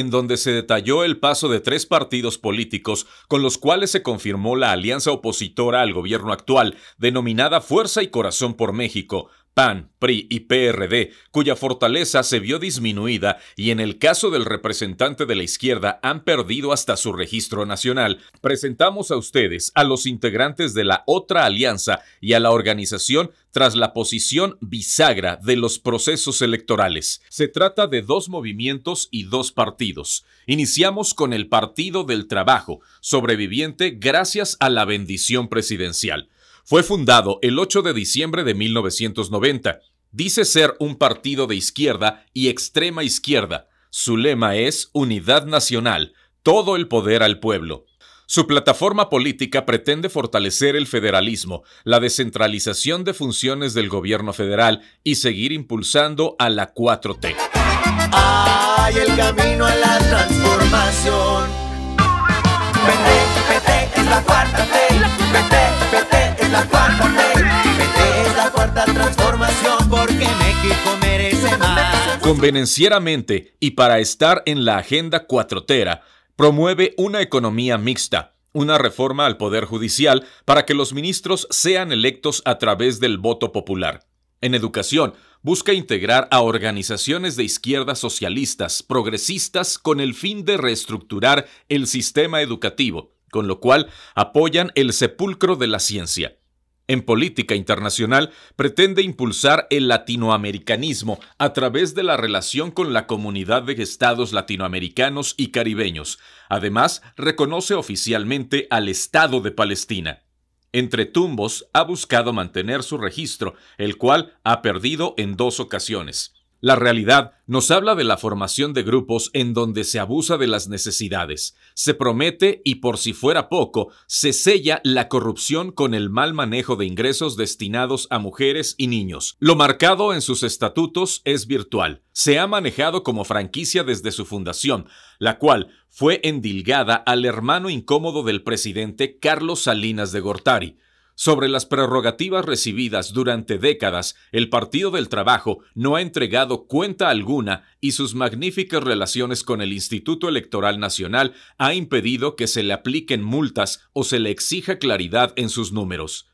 en donde se detalló el paso de tres partidos políticos con los cuales se confirmó la alianza opositora al gobierno actual, denominada Fuerza y Corazón por México, PAN, PRI y PRD, cuya fortaleza se vio disminuida y en el caso del representante de la izquierda han perdido hasta su registro nacional, presentamos a ustedes a los integrantes de la otra alianza y a la organización tras la posición bisagra de los procesos electorales. Se trata de dos movimientos y dos partidos. Iniciamos con el Partido del Trabajo, sobreviviente gracias a la bendición presidencial. Fue fundado el 8 de diciembre de 1990. Dice ser un partido de izquierda y extrema izquierda. Su lema es Unidad Nacional, todo el poder al pueblo. Su plataforma política pretende fortalecer el federalismo, la descentralización de funciones del gobierno federal y seguir impulsando a la 4T. el camino a la transformación. Convenencieramente y para estar en la agenda cuatrotera, promueve una economía mixta, una reforma al Poder Judicial para que los ministros sean electos a través del voto popular. En educación, busca integrar a organizaciones de izquierda socialistas, progresistas, con el fin de reestructurar el sistema educativo, con lo cual apoyan el sepulcro de la ciencia. En política internacional, pretende impulsar el latinoamericanismo a través de la relación con la comunidad de estados latinoamericanos y caribeños. Además, reconoce oficialmente al Estado de Palestina. Entre tumbos, ha buscado mantener su registro, el cual ha perdido en dos ocasiones. La realidad nos habla de la formación de grupos en donde se abusa de las necesidades, se promete y por si fuera poco, se sella la corrupción con el mal manejo de ingresos destinados a mujeres y niños. Lo marcado en sus estatutos es virtual. Se ha manejado como franquicia desde su fundación, la cual fue endilgada al hermano incómodo del presidente Carlos Salinas de Gortari. Sobre las prerrogativas recibidas durante décadas, el Partido del Trabajo no ha entregado cuenta alguna y sus magníficas relaciones con el Instituto Electoral Nacional ha impedido que se le apliquen multas o se le exija claridad en sus números.